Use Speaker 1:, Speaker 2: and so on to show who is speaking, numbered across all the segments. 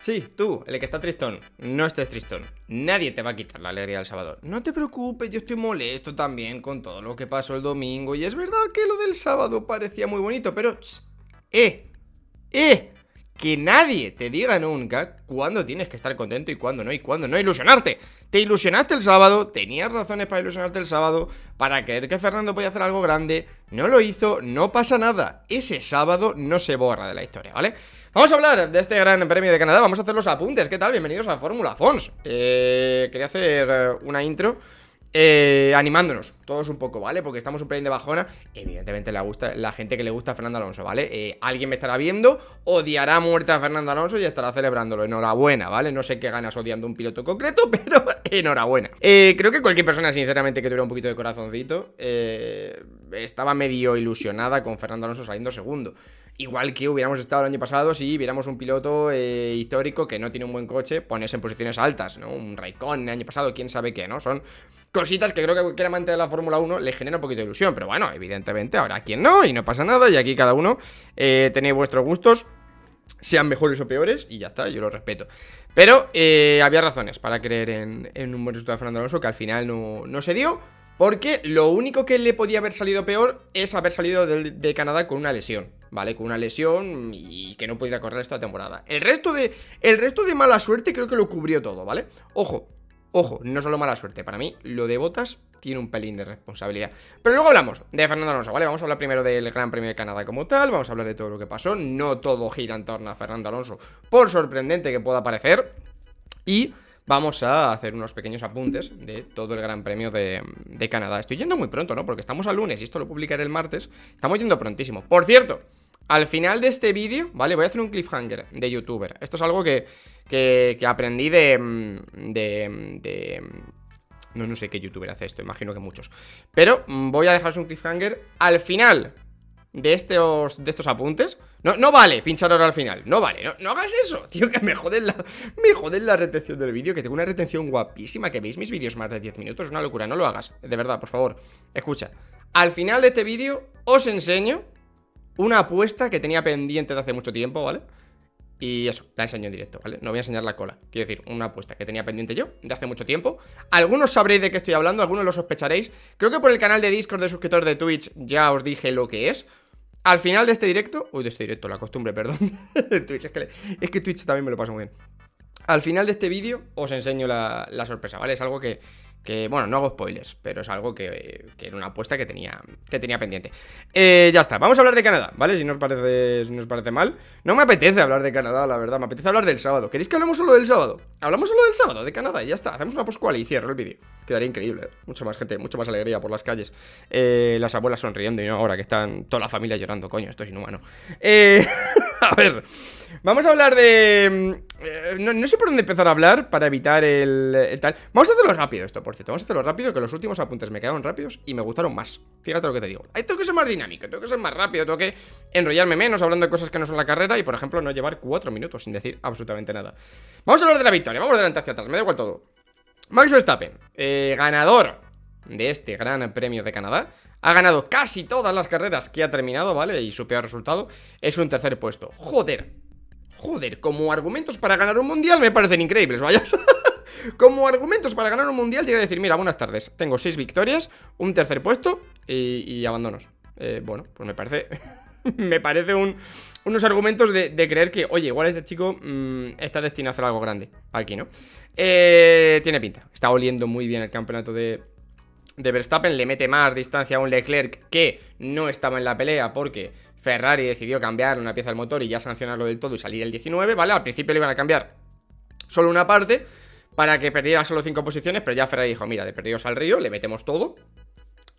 Speaker 1: Sí, tú, el que está tristón, no estés tristón. Nadie te va a quitar la alegría del sábado. No te preocupes, yo estoy molesto también con todo lo que pasó el domingo. Y es verdad que lo del sábado parecía muy bonito, pero... ¡Eh! ¡Eh! Que nadie te diga nunca cuándo tienes que estar contento y cuándo no, y cuándo no ilusionarte. Te ilusionaste el sábado, tenías razones para ilusionarte el sábado, para creer que Fernando podía hacer algo grande, no lo hizo, no pasa nada. Ese sábado no se borra de la historia, ¿vale? Vamos a hablar de este gran premio de Canadá, vamos a hacer los apuntes. ¿Qué tal? Bienvenidos a Fórmula Fons. Eh, quería hacer eh, una intro. Eh, animándonos todos un poco, ¿vale? Porque estamos un pelín de bajona. Evidentemente la, gusta, la gente que le gusta a Fernando Alonso, ¿vale? Eh, alguien me estará viendo, odiará muerte a Fernando Alonso y estará celebrándolo. Enhorabuena, ¿vale? No sé qué ganas odiando un piloto concreto, pero enhorabuena. Eh, creo que cualquier persona, sinceramente, que tuviera un poquito de corazoncito, estaba medio ilusionada con Fernando Alonso saliendo segundo. Igual que hubiéramos estado el año pasado si viéramos un piloto eh, histórico que no tiene un buen coche ponerse en posiciones altas, ¿no? Un Raikkonen el año pasado, quién sabe qué, ¿no? Son cositas que creo que cualquier amante de la Fórmula 1 le genera un poquito de ilusión, pero bueno, evidentemente ahora quién no y no pasa nada y aquí cada uno eh, tenéis vuestros gustos sean mejores o peores, y ya está, yo lo respeto. Pero eh, había razones para creer en, un buen resultado de Fernando Alonso, que al final no, se dio, porque lo único que le podía haber salido peor es haber salido de Canadá con una lesión. ¿vale? Con una lesión y que no pudiera correr esta temporada. El resto de, el resto de mala suerte creo que lo cubrió todo, ¿vale? Ojo, ojo, no solo mala suerte, para mí lo de Botas tiene un pelín de responsabilidad. Pero luego hablamos de Fernando Alonso, ¿vale? Vamos a hablar primero del Gran Premio de Canadá como tal, vamos a hablar de todo lo que pasó, no todo gira en torno a Fernando Alonso, por sorprendente que pueda parecer, y vamos a hacer unos pequeños apuntes de todo el Gran Premio de, de Canadá. Estoy yendo muy pronto, ¿no? Porque estamos al lunes y esto lo publicaré el martes, estamos yendo prontísimo. Por cierto... Al final de este vídeo, ¿vale? Voy a hacer un cliffhanger de youtuber. Esto es algo que, que, aprendí de, mm, de, mm, de... Mm, no, sé qué youtuber hace esto, imagino que muchos. Pero voy a dejaros un cliffhanger al final de estos, de estos apuntes. No, vale pinchar ahora al final, no vale, no, hagas eso, tío, que me joden la, me joden la retención del vídeo, que tengo una retención guapísima, que veis mis vídeos más de 10 minutos, es una locura, no lo hagas, de verdad, por favor. Escucha, al final de este vídeo os enseño una apuesta que tenía pendiente de hace mucho tiempo, ¿vale? Y eso, la enseño en directo, ¿vale? No voy a enseñar la cola. Quiero decir, una apuesta que tenía pendiente yo de hace mucho tiempo. Algunos sabréis de qué estoy hablando, algunos lo sospecharéis. Creo que por el canal de Discord de suscriptores de Twitch ya os dije lo que es. Al final de este directo... Uy, de este directo, la costumbre, perdón. Twitch, es que, Twitch también me lo pasa muy bien. Al final de este vídeo os enseño la sorpresa, ¿vale? Es algo que, que bueno, no hago spoilers, pero es algo que, era una apuesta que tenía, que tenía pendiente. Eh, ya está, vamos a hablar de Canadá, ¿vale? Si no os parece, parece mal. No me apetece hablar de Canadá, la verdad, me apetece hablar del sábado. ¿Queréis que hablemos solo del sábado? Hablamos solo del sábado, de Canadá, y ya está. Hacemos una poscual y cierro el vídeo. Quedaría increíble, ¿eh? mucha más gente, mucha más alegría por las calles. Eh, las abuelas sonriendo y no ahora que están toda la familia llorando, coño, esto es inhumano. Eh, a ver, vamos a hablar de eh, no, sé por dónde empezar a hablar para evitar el, tal. Vamos a hacerlo rápido esto, por cierto. Vamos a hacerlo rápido, que los últimos apuntes me quedaron rápidos y me gustaron más. Fíjate lo que te digo. Ahí tengo que ser más dinámico, tengo que ser más rápido, tengo que enrollarme menos hablando de cosas que no son la carrera y, por ejemplo, no llevar cuatro minutos sin decir absolutamente nada. Vamos a hablar de la victoria, vamos delante hacia atrás, me da igual todo. Max Verstappen, eh, ganador de este gran premio de Canadá. Ha ganado casi todas las carreras que ha terminado, ¿vale? Y su peor resultado es un tercer puesto. Joder, Joder, como argumentos para ganar un mundial me parecen increíbles, vaya. como argumentos para ganar un mundial, llega a decir, mira, buenas tardes, tengo seis victorias, un tercer puesto y, abandonos. Eh, bueno, pues me parece... me parece unos argumentos de, creer que, oye, igual este chico mm, está destinado a hacer algo grande aquí, ¿no? Eh, tiene pinta. Está oliendo muy bien el campeonato de Verstappen. Le mete más distancia a un Leclerc que no estaba en la pelea porque Ferrari decidió cambiar una pieza del motor y ya sancionarlo del todo y salir el 19, ¿vale? Al principio le iban a cambiar solo una parte para que perdiera solo 5 posiciones, pero ya Ferrari dijo, mira, de perdidos al río, le metemos todo,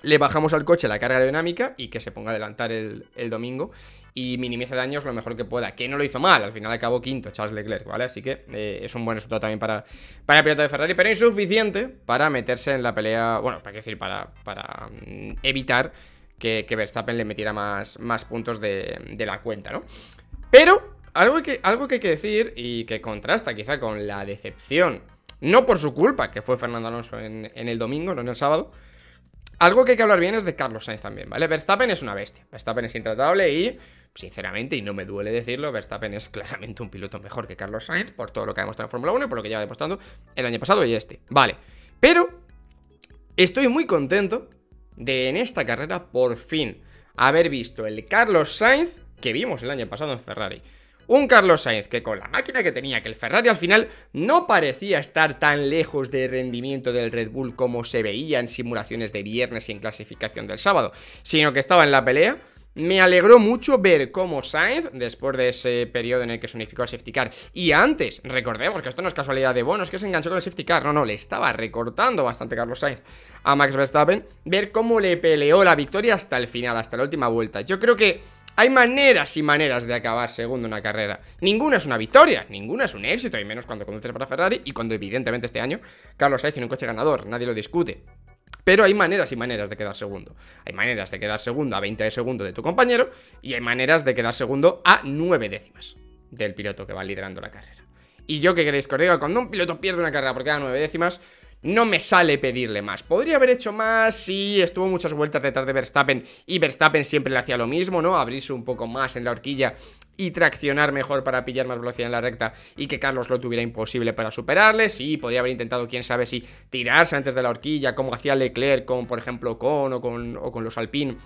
Speaker 1: le bajamos al coche la carga aerodinámica y que se ponga a adelantar el, domingo y minimice daños lo mejor que pueda, que no lo hizo mal, al final acabó quinto Charles Leclerc, ¿vale? Así que eh, es un buen resultado también para, para el piloto de Ferrari, pero insuficiente para meterse en la pelea, bueno, para qué decir, para, para mm, evitar que, Verstappen le metiera más, más puntos de, la cuenta, ¿no? Pero algo que, algo que hay que decir y que contrasta quizá con la decepción, no por su culpa, que fue Fernando Alonso en, el domingo, no en el sábado, algo que hay que hablar bien es de Carlos Sainz también, ¿vale? Verstappen es una bestia, Verstappen es intratable y, sinceramente, y no me duele decirlo, Verstappen es claramente un piloto mejor que Carlos Sainz por todo lo que ha demostrado en Fórmula 1 por lo que lleva demostrando el año pasado y este, ¿vale? Pero estoy muy contento de en esta carrera por fin haber visto el Carlos Sainz que vimos el año pasado en Ferrari. Un Carlos Sainz que con la máquina que tenía, que el Ferrari al final no parecía estar tan lejos de rendimiento del Red Bull como se veía en simulaciones de viernes y en clasificación del sábado, sino que estaba en la pelea me alegró mucho ver cómo Sainz, después de ese periodo en el que se unificó al safety car y antes, recordemos que esto no es casualidad de bonos, que se enganchó con el safety car, no, no, le estaba recortando bastante Carlos Sainz a Max Verstappen, ver cómo le peleó la victoria hasta el final, hasta la última vuelta. Yo creo que hay maneras y maneras de acabar segundo una carrera. Ninguna es una victoria, ninguna es un éxito, y menos cuando conduces para Ferrari y cuando evidentemente este año Carlos Sainz tiene un coche ganador, nadie lo discute. Pero hay maneras y maneras de quedar segundo. Hay maneras de quedar segundo a 20 de segundo de tu compañero y hay maneras de quedar segundo a 9 décimas del piloto que va liderando la carrera. Y yo que queréis que cuando un piloto pierde una carrera porque da 9 décimas, no me sale pedirle más. Podría haber hecho más si estuvo muchas vueltas detrás de Verstappen y Verstappen siempre le hacía lo mismo, ¿no? Abrirse un poco más en la horquilla y traccionar mejor para pillar más velocidad en la recta y que Carlos lo tuviera imposible para superarle. Sí, podría haber intentado, quién sabe, si tirarse antes de la horquilla, como hacía Leclerc con, por ejemplo, con o con, los Alpine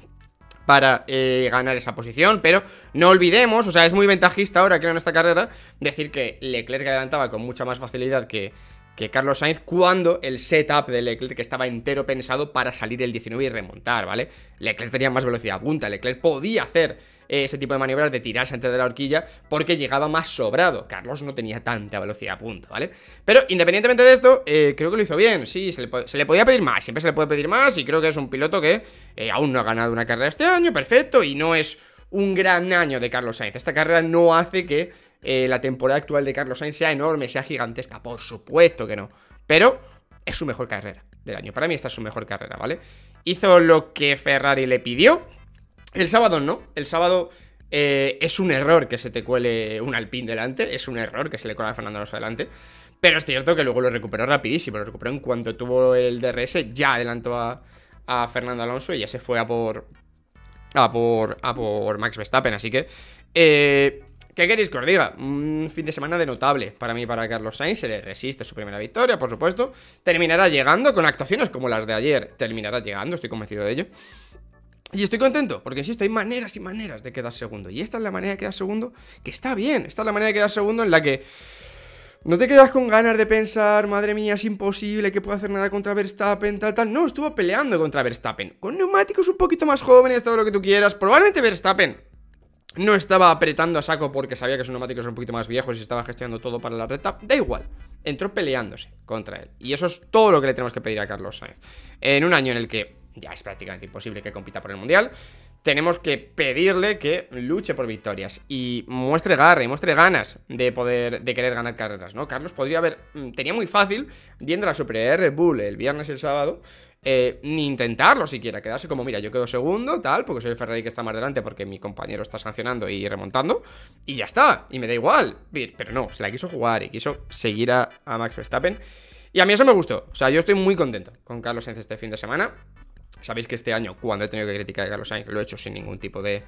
Speaker 1: para eh, ganar esa posición, pero no olvidemos, o sea, es muy ventajista ahora, creo, en esta carrera, decir que Leclerc adelantaba con mucha más facilidad que, que Carlos Sainz cuando el setup de Leclerc que estaba entero pensado para salir el 19 y remontar, ¿vale? Leclerc tenía más velocidad punta, Leclerc podía hacer eh, ese tipo de maniobras de tirarse antes de la horquilla porque llegaba más sobrado. Carlos no tenía tanta velocidad a punto, ¿vale? Pero independientemente de esto, eh, creo que lo hizo bien. Sí, se le, podía pedir más, siempre se le puede pedir más y creo que es un piloto que eh, aún no ha ganado una carrera este año, perfecto, y no es un gran año de Carlos Sainz. Esta carrera no hace que la temporada actual de Carlos Sainz sea enorme, sea gigantesca, por supuesto que no. Pero es su mejor carrera del año. Para mí esta es su mejor carrera, ¿vale? Hizo lo que Ferrari le pidió el sábado no, el sábado eh, es un error que se te cuele un alpín delante, es un error que se le cuela a Fernando Alonso delante, pero es cierto que luego lo recuperó rapidísimo, lo recuperó en cuanto tuvo el DRS, ya adelantó a, Fernando Alonso y ya se fue a por, a por, a por Max Verstappen, así que... Eh, ¿Qué queréis que os diga? Un fin de semana de notable para mí, para Carlos Sainz. Se le resiste su primera victoria, por supuesto. Terminará llegando con actuaciones como las de ayer. Terminará llegando, estoy convencido de ello. Y estoy contento, porque insisto, hay maneras y maneras de quedar segundo. Y esta es la manera de quedar segundo, que está bien. Esta es la manera de quedar segundo en la que no te quedas con ganas de pensar, madre mía, es imposible que pueda hacer nada contra Verstappen, tal, tal. No, estuvo peleando contra Verstappen. Con neumáticos un poquito más jóvenes, todo lo que tú quieras. Probablemente Verstappen no estaba apretando a saco porque sabía que sus neumáticos son un poquito más viejos y estaba gestionando todo para la recta. Da igual. Entró peleándose contra él. Y eso es todo lo que le tenemos que pedir a Carlos Sainz. En un año en el que ya es prácticamente imposible que compita por el Mundial, tenemos que pedirle que luche por victorias y muestre garra y muestre ganas de poder, de querer ganar carreras, ¿no? Carlos podría haber, mm, tenía muy fácil, Viendo a la Super R Bull el viernes y el sábado, eh, ni intentarlo siquiera, quedarse como, mira, yo quedo segundo, tal, porque soy el Ferrari que está más delante porque mi compañero está sancionando y remontando, y ya está, y me da igual. Pero no, se la quiso jugar y quiso seguir a, Max Verstappen. Y a mí eso me gustó. O sea, yo estoy muy contento con Carlos en este fin de semana. Sabéis que este año, cuando he tenido que criticar a Carlos Sainz, lo he hecho sin ningún tipo de,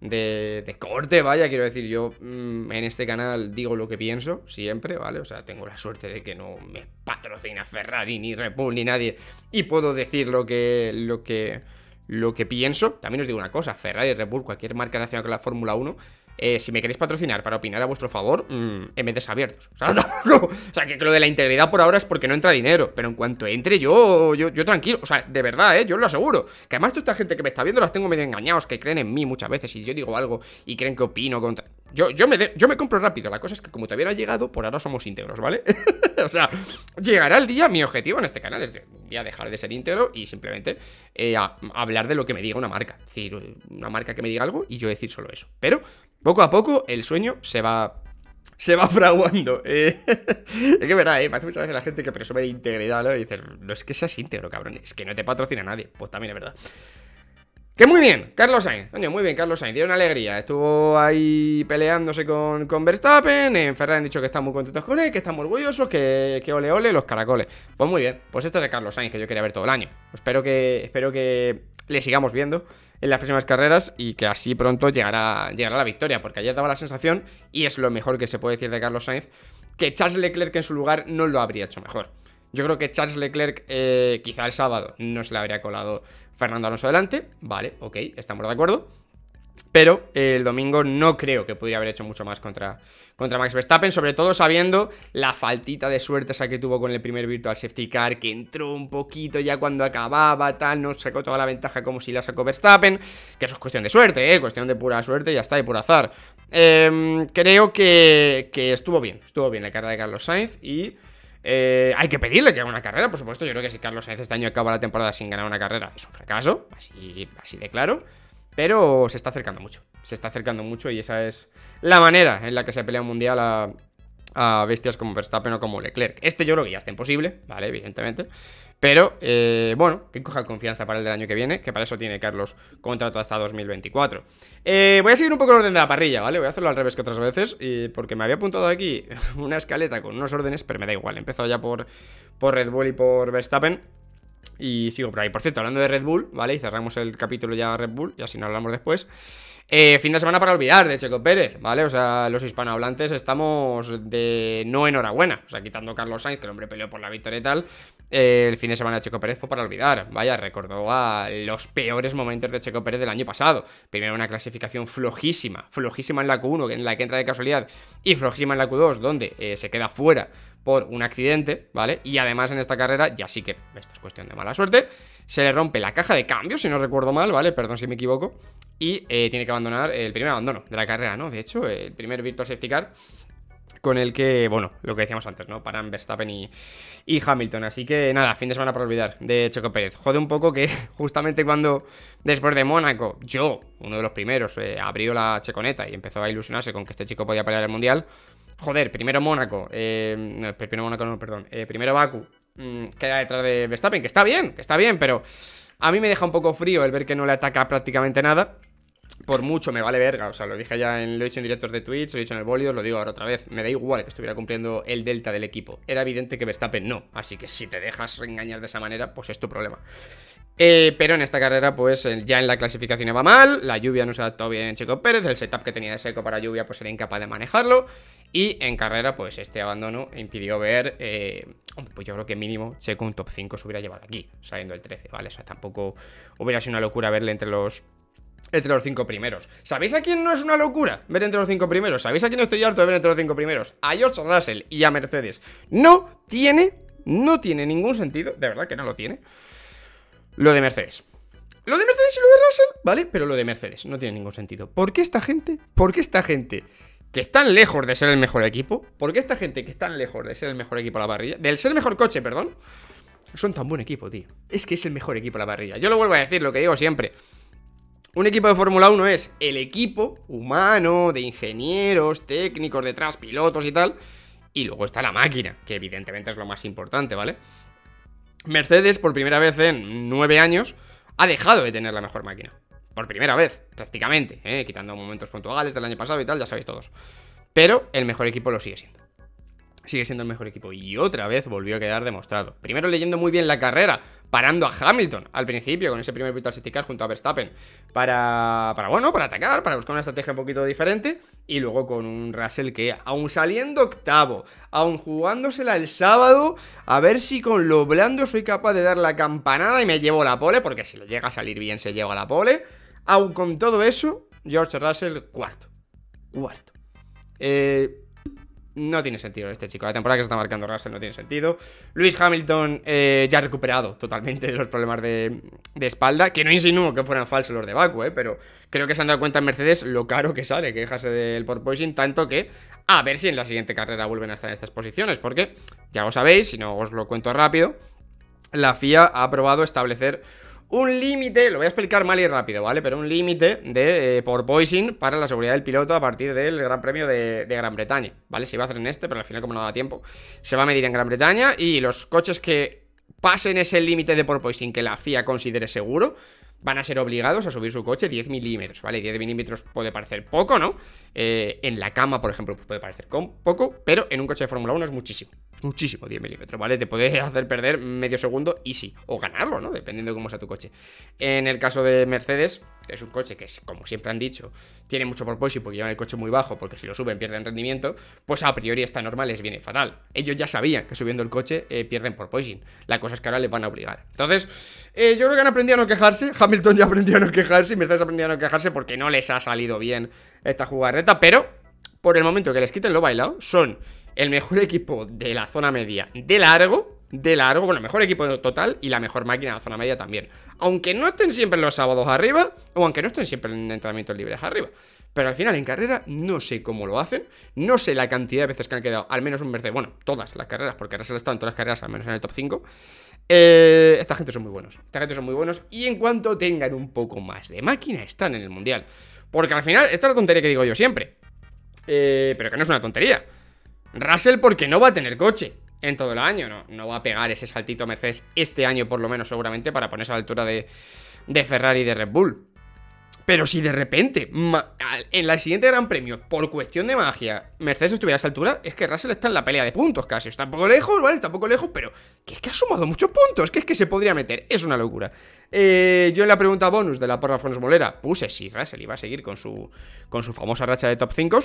Speaker 1: de, corte, vaya, quiero decir, yo mm, en este canal digo lo que pienso, siempre, ¿vale? O sea, tengo la suerte de que no me patrocina Ferrari, ni Red Bull, ni nadie, y puedo decir lo que, lo que, lo que pienso. También os digo una cosa, Ferrari, Red Bull, cualquier marca nacional con la Fórmula 1, eh, si me queréis patrocinar para opinar a vuestro favor, mm, en MDs abiertos. O sea, o sea que, lo de la integridad por ahora es porque no entra dinero. Pero en cuanto entre, yo, yo, yo tranquilo. O sea, de verdad, ¿eh? yo lo aseguro. Que además, toda esta gente que me está viendo las tengo medio engañados, que creen en mí muchas veces. Y yo digo algo y creen que opino contra. Yo, yo, me, yo me compro rápido. La cosa es que, como te hubiera llegado, por ahora somos íntegros, ¿vale? o sea, llegará el día. Mi objetivo en este canal es de a dejar de ser íntegro y simplemente eh, hablar de lo que me diga una marca. Es decir, una marca que me diga algo y yo decir solo eso. Pero poco a poco el sueño se va se va fraguando. Eh. es que verdad, ¿eh? muchas veces la gente que presume de integridad, Y dices, no es que seas íntegro, cabrón, es que no te patrocina nadie. Pues también es verdad. Que muy bien, Carlos Sainz, muy bien Carlos Sainz, dio una alegría, estuvo ahí peleándose con, Verstappen, en Ferrari han dicho que están muy contentos con él, que están muy orgullosos, que, que ole ole los caracoles. Pues muy bien, pues esto es de Carlos Sainz que yo quería ver todo el año. Espero que, espero que le sigamos viendo en las próximas carreras y que así pronto llegará, la victoria, porque ayer daba la sensación, y es lo mejor que se puede decir de Carlos Sainz, que Charles Leclerc en su lugar no lo habría hecho mejor. Yo creo que Charles Leclerc, eh, quizá el sábado, no se le habría colado Fernando Alonso adelante, vale, ok, estamos de acuerdo. Pero eh, el domingo no creo que podría haber hecho mucho más contra, contra Max Verstappen, sobre todo sabiendo la faltita de suerte esa que tuvo con el primer Virtual Safety Car, que entró un poquito ya cuando acababa, tal, no sacó toda la ventaja como si la sacó Verstappen, que eso es cuestión de suerte, ¿eh? cuestión de pura suerte, ya está, y por azar. Em, creo que, estuvo bien, estuvo bien la carrera de Carlos Sainz y eh, hay que pedirle que haga una carrera, por supuesto. Yo creo que si Carlos Sainz este año acaba la temporada sin ganar una carrera, es un fracaso, así, así de claro. Pero se está acercando mucho. Se está acercando mucho y esa es la manera en la que se pelea un mundial a, a bestias como Verstappen o como Leclerc. Este yo creo que ya está imposible, ¿vale? Evidentemente. Pero, eh, bueno, que coja confianza para el del año que viene, que para eso tiene Carlos contrato hasta 2024. Eh, voy a seguir un poco el orden de la parrilla, ¿vale? Voy a hacerlo al revés que otras veces, y porque me había apuntado aquí una escaleta con unos órdenes, pero me da igual. He empezado ya por, por Red Bull y por Verstappen. Y sigo por ahí. Por cierto, hablando de Red Bull, ¿vale? Y cerramos el capítulo ya Red Bull, y así no hablamos después. Eh, fin de semana para olvidar de Checo Pérez, ¿vale? O sea, los hispanohablantes estamos de no enhorabuena. O sea, quitando a Carlos Sainz, que el hombre peleó por la victoria y tal. Eh, el fin de semana de Checo Pérez fue para olvidar. Vaya, recordó a los peores momentos de Checo Pérez del año pasado. Primero una clasificación flojísima, flojísima en la Q1, en la que entra de casualidad, y flojísima en la Q2, donde eh, se queda fuera por un accidente, ¿vale? Y además en esta carrera, ya sí que esto es cuestión de mala suerte se le rompe la caja de cambio, si no recuerdo mal, ¿vale? Perdón si me equivoco. Y eh, tiene que abandonar el primer abandono de la carrera, ¿no? De hecho, el primer Virtual Safety Car con el que, bueno, lo que decíamos antes, ¿no? Paran Verstappen y, y, Hamilton. Así que nada, fin de semana para olvidar de Checo Pérez. Jode un poco que justamente cuando, después de Mónaco, yo, uno de los primeros, eh, abrió la checoneta y empezó a ilusionarse con que este chico podía pelear el mundial. Joder, primero Mónaco, eh, no, primero Mónaco, no, perdón, primero Baku, Mm, queda detrás de Verstappen, que está bien, que está bien, pero a mí me deja un poco frío el ver que no le ataca prácticamente nada. Por mucho me vale verga, o sea, lo dije ya en, lo he dicho en directos de Twitch, lo he dicho en el bolido, lo digo ahora otra vez. Me da igual que estuviera cumpliendo el delta del equipo. Era evidente que Verstappen no, así que si te dejas engañar de esa manera, pues es tu problema. Eh, pero en esta carrera, pues ya en la clasificación va mal, la lluvia no se ha adaptado bien Checo Pérez, el setup que tenía de seco para lluvia pues era incapaz de manejarlo, y en carrera, pues este abandono impidió ver, eh, pues yo creo que mínimo Checo un top 5 se hubiera llevado aquí, saliendo el 13, ¿vale? O sea, tampoco hubiera sido una locura verle entre los entre los cinco primeros. ¿Sabéis a quién no es una locura ver entre los cinco primeros? ¿Sabéis a quién estoy harto de ver entre los cinco primeros? A George Russell y a Mercedes. No tiene, no tiene ningún sentido, de verdad que no lo tiene, lo de Mercedes. Lo de Mercedes y lo de Russell, ¿vale? Pero lo de Mercedes no tiene ningún sentido. ¿Por qué esta gente? ¿Por qué esta gente que están lejos de ser el mejor equipo, ¿Por qué esta gente que están lejos de ser el mejor equipo a la parrilla, del ser el mejor coche, perdón, son tan buen equipo, tío. Es que es el mejor equipo a la parrilla. Yo lo vuelvo a decir, lo que digo siempre. Un equipo de Fórmula 1 es el equipo humano, de ingenieros, técnicos detrás, pilotos y tal. Y luego está la máquina, que evidentemente es lo más importante, ¿vale? Mercedes, por primera vez en nueve años, ha dejado de tener la mejor máquina. Por primera vez, prácticamente, ¿eh? quitando momentos puntuales del año pasado y tal, ya sabéis todos. Pero el mejor equipo lo sigue siendo. Sigue siendo el mejor equipo y otra vez volvió a quedar demostrado. Primero leyendo muy bien la carrera, parando a Hamilton al principio con ese primer Virtual stop Car junto a Verstappen para, para, bueno, para atacar, para buscar una estrategia un poquito diferente y luego con un Russell que aún saliendo octavo, aún jugándosela el sábado, a ver si con lo blando soy capaz de dar la campanada y me llevo la pole, porque si lo llega a salir bien se lleva la pole Aún con todo eso, George Russell cuarto. Cuarto. Eh, no tiene sentido este chico. La temporada que se está marcando Russell no tiene sentido. Luis Hamilton eh, Ya ha recuperado totalmente de los problemas de, espalda. Que no insinúo que fueran falsos los de Baku, eh, pero creo que se han dado cuenta en Mercedes lo caro que sale Que dejase del porpoising. Tanto que a ver si en la siguiente carrera vuelven a estar en estas posiciones. Porque ya lo sabéis, si no os lo cuento rápido, la FIA ha probado establecer un límite, lo voy a explicar mal y rápido, ¿vale? Pero un límite de eh, por para la seguridad del piloto a partir del Gran Premio de, Gran Bretaña, ¿vale? Se iba a hacer en este, pero al final como no da tiempo, se va a medir en Gran Bretaña y los coches que pasen ese límite de porpoising que la FIA considere seguro, van a ser obligados a subir su coche 10 milímetros, ¿vale? 10 milímetros puede parecer poco, ¿no? Eh, en la cama, por ejemplo, pues puede parecer poco, pero en un coche de Fórmula 1 es muchísimo, Muchísimo 10 milímetros, ¿vale? Te puede hacer perder medio segundo y sí O ganarlo, ¿no? Dependiendo de cómo sea tu coche. En el caso de Mercedes, es un coche que, como siempre han dicho, tiene mucho propósito porque llevan el coche muy bajo, porque si lo suben pierden rendimiento, pues a priori está normal les viene fatal. Ellos ya sabían que subiendo el coche eh, pierden por poison. La cosa es que ahora les van a obligar. Entonces, eh, yo creo que han aprendido a no quejarse. Hamilton ya aprendió a no quejarse y Mercedes aprendió a no quejarse porque no les ha salido bien esta jugarreta, pero por el momento que les quiten lo bailado, son el mejor equipo de la zona media de largo, de largo, bueno, mejor equipo total y la mejor máquina de la zona media también. Aunque no estén siempre los sábados arriba, o aunque no estén siempre en entrenamientos libres arriba. Pero al final en carrera no sé cómo lo hacen, no sé la cantidad de veces que han quedado, al menos un Mercedes, bueno, todas las carreras, porque se las en todas las carreras, al menos en el top 5. Eh, esta gente son muy buenos, esta gente son muy buenos y en cuanto tengan un poco más de máquina están en el Mundial. Porque al final, esta es la tontería que digo yo siempre, eh, pero que no es una tontería. Russell porque no va a tener coche en todo el año, no, no va a pegar ese saltito Mercedes este año por lo menos seguramente para ponerse a la altura de, Ferrari y de Red Bull. Pero si de repente, en la siguiente Gran Premio, por cuestión de magia, Mercedes estuviera a esa altura, es que Russell está en la pelea de puntos casi. Está un poco lejos, ¿vale? Está un poco lejos, pero que es que ha sumado muchos puntos, que es que se podría meter. Es una locura. Eh, yo en la pregunta bonus de la porra Fons Molera puse si Russell iba a seguir con su, con su famosa racha de top 5.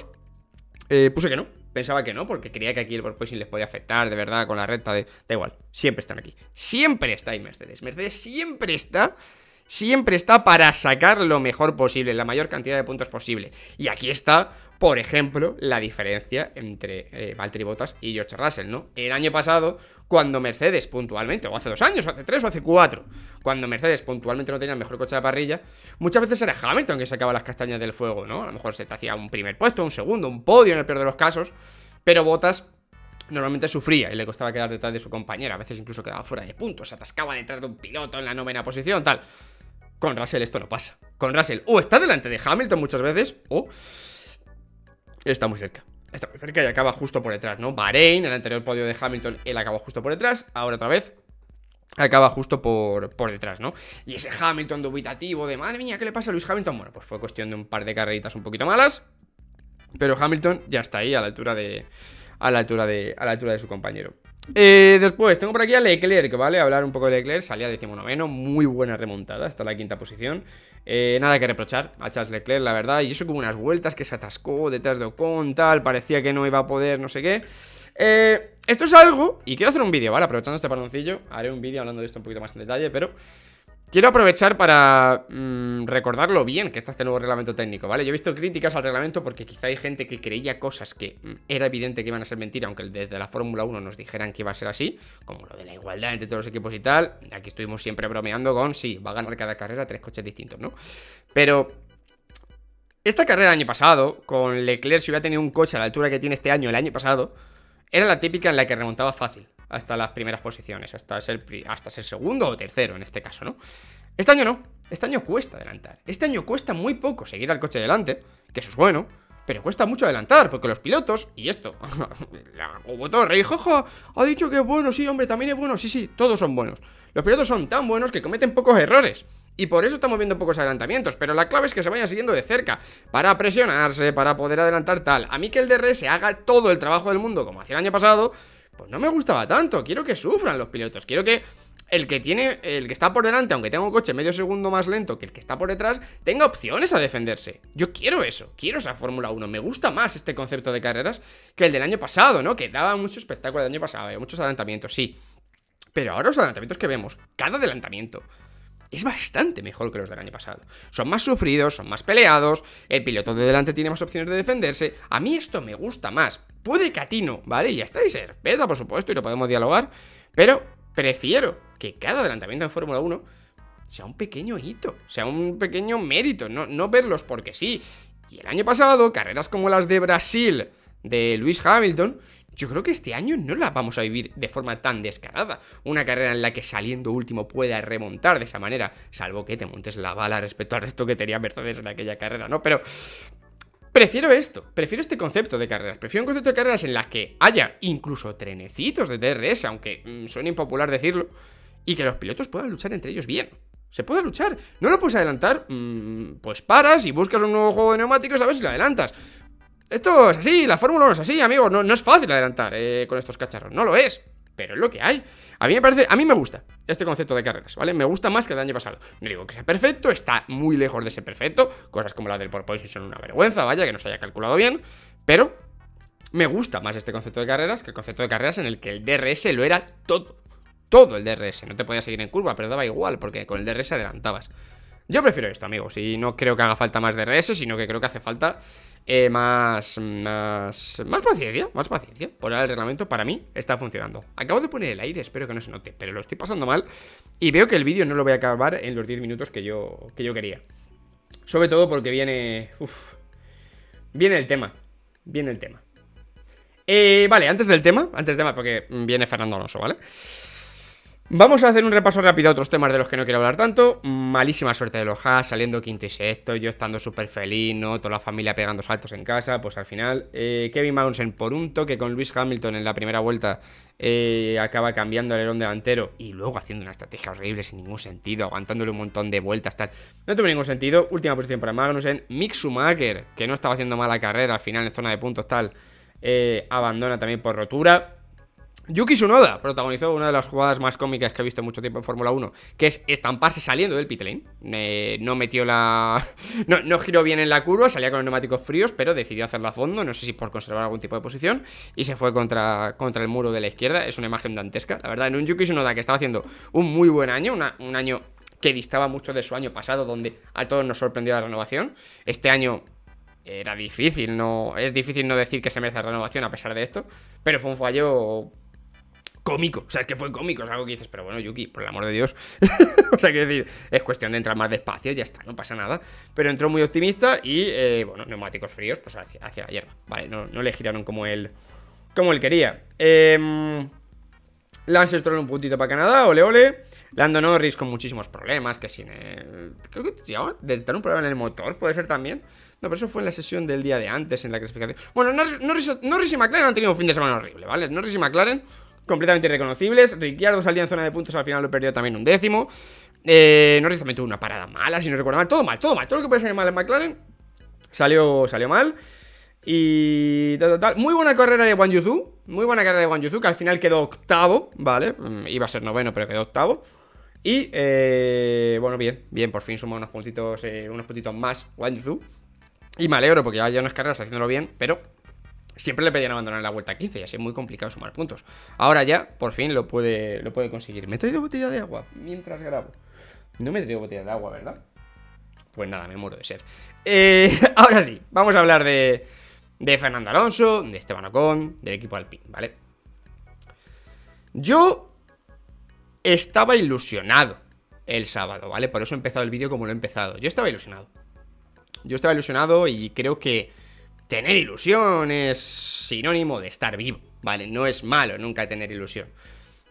Speaker 1: Eh, puse que no, pensaba que no, porque creía que aquí el porpoising les podía afectar, de verdad, con la recta de... Da igual, siempre están aquí. Siempre está ahí Mercedes. Mercedes siempre está... Siempre está para sacar lo mejor posible, la mayor cantidad de puntos posible. Y aquí está, por ejemplo, la diferencia entre eh, Valtteri Bottas y George Russell, ¿no? El año pasado cuando Mercedes puntualmente, o hace dos años, o hace tres, o hace cuatro, cuando Mercedes puntualmente no tenía el mejor coche de la parrilla, muchas veces era Hamilton que sacaba las castañas del fuego, ¿no? A lo mejor se te hacía un primer puesto, un segundo, un podio en el peor de los casos, pero Botas normalmente sufría y le costaba quedar detrás de su compañera a veces incluso quedaba fuera de puntos, se atascaba detrás de un piloto en la novena posición, tal. Con Russell esto no pasa. Con Russell o está delante de Hamilton muchas veces o está muy cerca está muy cerca y acaba justo por detrás, ¿no? Bahrein, el anterior podio de Hamilton, él acaba justo por detrás, ahora otra vez acaba justo por, detrás, ¿no? Y ese Hamilton dubitativo de, madre mía, ¿qué le pasa a Luis Hamilton? Bueno, pues fue cuestión de un par de carreritas un poquito malas, pero Hamilton ya está ahí a la altura de, a la altura de, a la altura de su compañero. Eh, después, tengo por aquí a Leclerc, ¿vale? Hablar un poco de Leclerc, salía decimonoveno, muy buena remontada hasta la quinta posición. Eh, nada que reprochar a Charles Leclerc, la verdad. Y eso como unas vueltas que se atascó detrás de Ocon, tal. Parecía que no iba a poder, no sé qué. Eh, esto es algo, y quiero hacer un vídeo, ¿vale? Aprovechando este pardoncillo, haré un vídeo hablando de esto un poquito más en detalle, pero Quiero aprovechar para mm, recordarlo bien que está este nuevo reglamento técnico, ¿vale? Yo he visto críticas al reglamento porque quizá hay gente que creía cosas que mm, era evidente que iban a ser mentira, aunque desde la Fórmula 1 nos dijeran que iba a ser así, como lo de la igualdad entre todos los equipos y tal. Aquí estuvimos siempre bromeando con, sí, va a ganar cada carrera tres coches distintos, ¿no? Pero esta carrera el año pasado, con Leclerc si hubiera tenido un coche a la altura que tiene este año el año pasado, era la típica en la que remontaba fácil hasta las primeras posiciones, hasta ser, hasta ser segundo o tercero en este caso, ¿no? Este año no, este año cuesta adelantar, este año cuesta muy poco seguir al coche delante, que eso es bueno, pero cuesta mucho adelantar, porque los pilotos, y esto, ha dicho que es bueno, sí, hombre, también es bueno, sí, sí, todos son buenos. Los pilotos son tan buenos que cometen pocos errores. Y por eso estamos viendo pocos adelantamientos, pero la clave es que se vayan siguiendo de cerca, para presionarse, para poder adelantar tal. A mí que el se haga todo el trabajo del mundo, como hacía el año pasado, pues no me gustaba tanto, quiero que sufran los pilotos, quiero que el que tiene, el que está por delante, aunque tenga un coche medio segundo más lento que el que está por detrás, tenga opciones a defenderse. Yo quiero eso, quiero esa Fórmula 1. Me gusta más este concepto de carreras que el del año pasado, ¿no? Que daba mucho espectáculo el año pasado, había muchos adelantamientos, sí. Pero ahora los adelantamientos que vemos, cada adelantamiento, es bastante mejor que los del año pasado. Son más sufridos, son más peleados, el piloto de delante tiene más opciones de defenderse. A mí esto me gusta más. Puede que a ¿vale? ya estáis y ser... por supuesto, y lo podemos dialogar. Pero prefiero que cada adelantamiento en Fórmula 1 sea un pequeño hito, sea un pequeño mérito, no, no verlos porque sí. Y el año pasado, carreras como las de Brasil de Luis Hamilton yo creo que este año no la vamos a vivir de forma tan descarada. Una carrera en la que saliendo último pueda remontar de esa manera, salvo que te montes la bala respecto al resto que tenía Mercedes en aquella carrera, ¿no? Pero Prefiero esto, prefiero este concepto de carreras, prefiero un concepto de carreras en las que haya incluso trenecitos de DRS, aunque son mm, suene impopular decirlo, y que los pilotos puedan luchar entre ellos bien. Se puede luchar, no lo puedes adelantar, mm, pues paras y buscas un nuevo juego de neumáticos a ver si lo adelantas. Esto es así, la Fórmula 1 es así, amigos. No, es fácil adelantar eh, con estos cacharros, no lo es. Pero es lo que hay. A mí me parece, a mí me gusta este concepto de carreras, ¿vale? Me gusta más que el año pasado. No digo que sea perfecto, está muy lejos de ser perfecto. Cosas como la del porpoise son una vergüenza, vaya, que no se haya calculado bien. Pero me gusta más este concepto de carreras que el concepto de carreras en el que el DRS lo era todo. Todo el DRS. No te podías seguir en curva, pero daba igual, porque con el DRS adelantabas. Yo prefiero esto, amigos, y no creo que haga falta más DRS, sino que creo que hace falta eh, más, más, más paciencia, más paciencia. Por ahora el reglamento para mí está funcionando. Acabo de poner el aire, espero que no se note, pero lo estoy pasando mal y veo que el vídeo no lo voy a acabar en los 10 minutos que yo, que yo quería. Sobre todo porque viene... Uf, viene el tema, viene el tema. Eh, vale, antes del tema, antes del tema, porque viene Fernando Alonso, ¿vale? vale Vamos a hacer un repaso rápido a otros temas de los que no quiero hablar tanto. Malísima suerte de los Haas, saliendo quinto y sexto, yo estando súper feliz, ¿no? Toda la familia pegando saltos en casa, pues al final. Eh, Kevin Magnussen por un toque con Luis Hamilton en la primera vuelta eh, acaba cambiando el alerón delantero y luego haciendo una estrategia horrible sin ningún sentido, aguantándole un montón de vueltas, tal. No tuvo ningún sentido. Última posición para Magnussen. Mick Schumacher, que no estaba haciendo mala carrera al final en zona de puntos, tal, eh, abandona también por rotura. Yuki Tsunoda protagonizó una de las jugadas más cómicas que he visto mucho tiempo en Fórmula 1, que es estamparse saliendo del pit lane. Eh, no metió la. No, giró bien en la curva, salía con neumáticos fríos, pero decidió hacerla a fondo, no sé si por conservar algún tipo de posición, y se fue contra, contra el muro de la izquierda. Es una imagen dantesca, la verdad, en un Yuki Tsunoda que estaba haciendo un muy buen año, un año que distaba mucho de su año pasado, donde a todos nos sorprendió la renovación. Este año era difícil, no es difícil no decir que se merece renovación a pesar de esto, pero fue un fallo cómico. O sea, es que fue cómico. Es algo que dices, pero bueno, Yuki, por el amor de Dios. o sea, que decir, es cuestión de entrar más despacio, ya está, no pasa nada. Pero entró muy optimista y, eh, bueno, neumáticos fríos, pues hacia, hacia la hierba. Vale, no, le giraron como él, como él quería. Eh, Lance Stroll un puntito para Canadá, ole, ole. Lando Norris con muchísimos problemas, que sin... El... Creo que llegamos un problema en el motor, puede ser también. No, pero eso fue en la sesión del día de antes, en la clasificación. Bueno, Norris y McLaren han tenido un fin de semana horrible, ¿vale? Norris y McLaren completamente irreconocibles. Ricciardo salía en zona de puntos, al final lo perdió también un décimo. Eh, Norris también tuvo una parada mala, si no recuerdo mal. Todo mal, todo mal. Todo lo que puede salir mal en McLaren salió, salió mal. Y Muy buena carrera de Wang Muy buena carrera de Wang que al final quedó octavo, ¿vale? Mm, iba a ser noveno, pero quedó octavo. Y, eh, bueno, bien, bien, por fin suma unos puntitos, eh, unos puntitos más Wang Y me alegro porque ya, ya unas carreras haciéndolo bien, pero Siempre le pedían abandonar la vuelta 15 y así es muy complicado sumar puntos. Ahora ya, por fin, lo puede, lo puede conseguir. Me he traído botella de agua mientras grabo. No me he traído botella de agua, ¿verdad? Pues nada, me muero de sed. Eh, ahora sí, vamos a hablar de, de Fernando Alonso, de Esteban Ocon, del equipo Alpine, ¿vale? Yo estaba ilusionado el sábado, ¿vale? Por eso he empezado el vídeo como lo he empezado. Yo estaba ilusionado. Yo estaba ilusionado y creo que tener ilusión es sinónimo de estar vivo, ¿vale? No es malo nunca tener ilusión.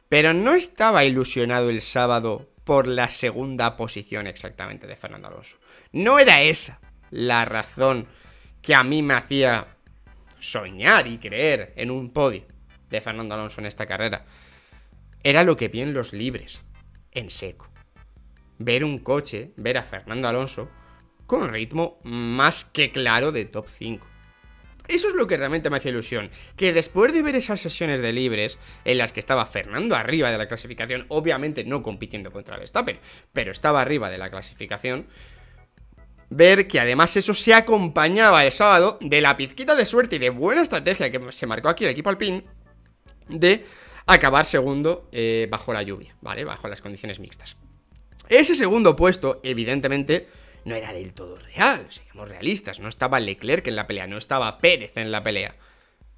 Speaker 1: Pero no estaba ilusionado el sábado por la segunda posición exactamente de Fernando Alonso. No era esa la razón que a mí me hacía soñar y creer en un podio de Fernando Alonso en esta carrera. Era lo que vi en los libres, en seco. Ver un coche, ver a Fernando Alonso con ritmo más que claro de top 5. Eso es lo que realmente me hace ilusión, que después de ver esas sesiones de libres, en las que estaba Fernando arriba de la clasificación, obviamente no compitiendo contra Verstappen, pero estaba arriba de la clasificación, ver que además eso se acompañaba el sábado de la pizquita de suerte y de buena estrategia que se marcó aquí el equipo Alpine de acabar segundo eh, bajo la lluvia, ¿vale? Bajo las condiciones mixtas. Ese segundo puesto, evidentemente, no era del todo real, seamos realistas, no estaba Leclerc en la pelea, no estaba Pérez en la pelea.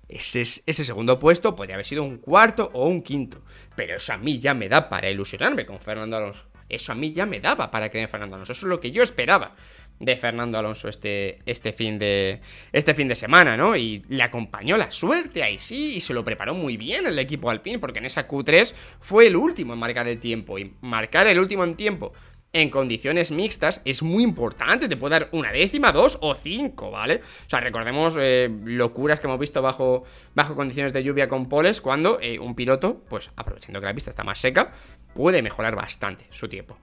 Speaker 1: Ese, ese, segundo puesto podría haber sido un cuarto o un quinto, pero eso a mí ya me da para ilusionarme con Fernando Alonso. Eso a mí ya me daba para creer en Fernando Alonso, eso es lo que yo esperaba de Fernando Alonso este, este, fin, de, este fin de semana, ¿no? Y le acompañó la suerte ahí sí, y se lo preparó muy bien el equipo Alpine porque en esa Q3 fue el último en marcar el tiempo, y marcar el último en tiempo en condiciones mixtas es muy importante, te puede dar una décima, dos o cinco, ¿vale? O sea, recordemos eh, locuras que hemos visto bajo, bajo condiciones de lluvia con poles, cuando eh, un piloto, pues aprovechando que la pista está más seca, puede mejorar bastante su tiempo.